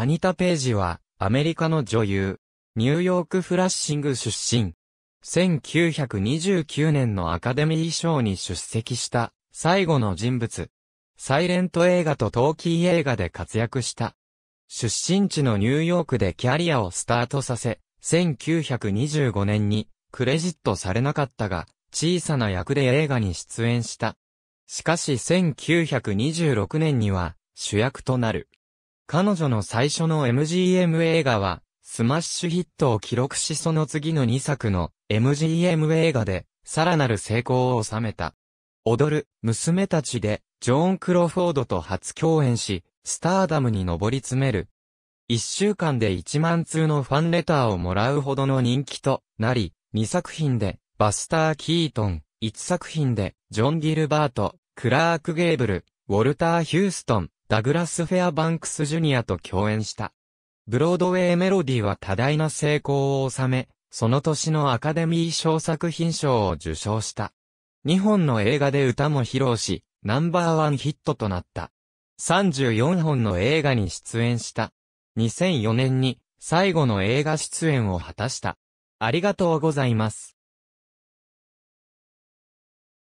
アニタ・ページは、アメリカの女優、ニューヨーク・フラッシング出身。1929年のアカデミー賞に出席した最後の人物。サイレント映画とトーキー映画で活躍した。出身地のニューヨークでキャリアをスタートさせ、1925年にクレジットされなかったが、小さな役で映画に出演した。しかし1926年には主役となる。彼女の最初の MGM 映画は、スマッシュヒットを記録しその次の2作の MGM 映画で、さらなる成功を収めた。踊る、娘たちで、ジョーン・クロフォードと初共演し、スターダムに上り詰める。1週間で1万通のファンレターをもらうほどの人気となり、2作品で、バスター・キートン、1作品で、ジョン・ギルバート、クラーク・ゲーブル、ウォルター・ヒューストン、ダグラス・フェアバンクス・ジュニアと共演した。ブロードウェイメロディは多大な成功を収め、その年のアカデミー賞作品賞を受賞した。2本の映画で歌も披露し、ナンバーワンヒットとなった。34本の映画に出演した。2004年に最後の映画出演を果たした。ありがとうございます。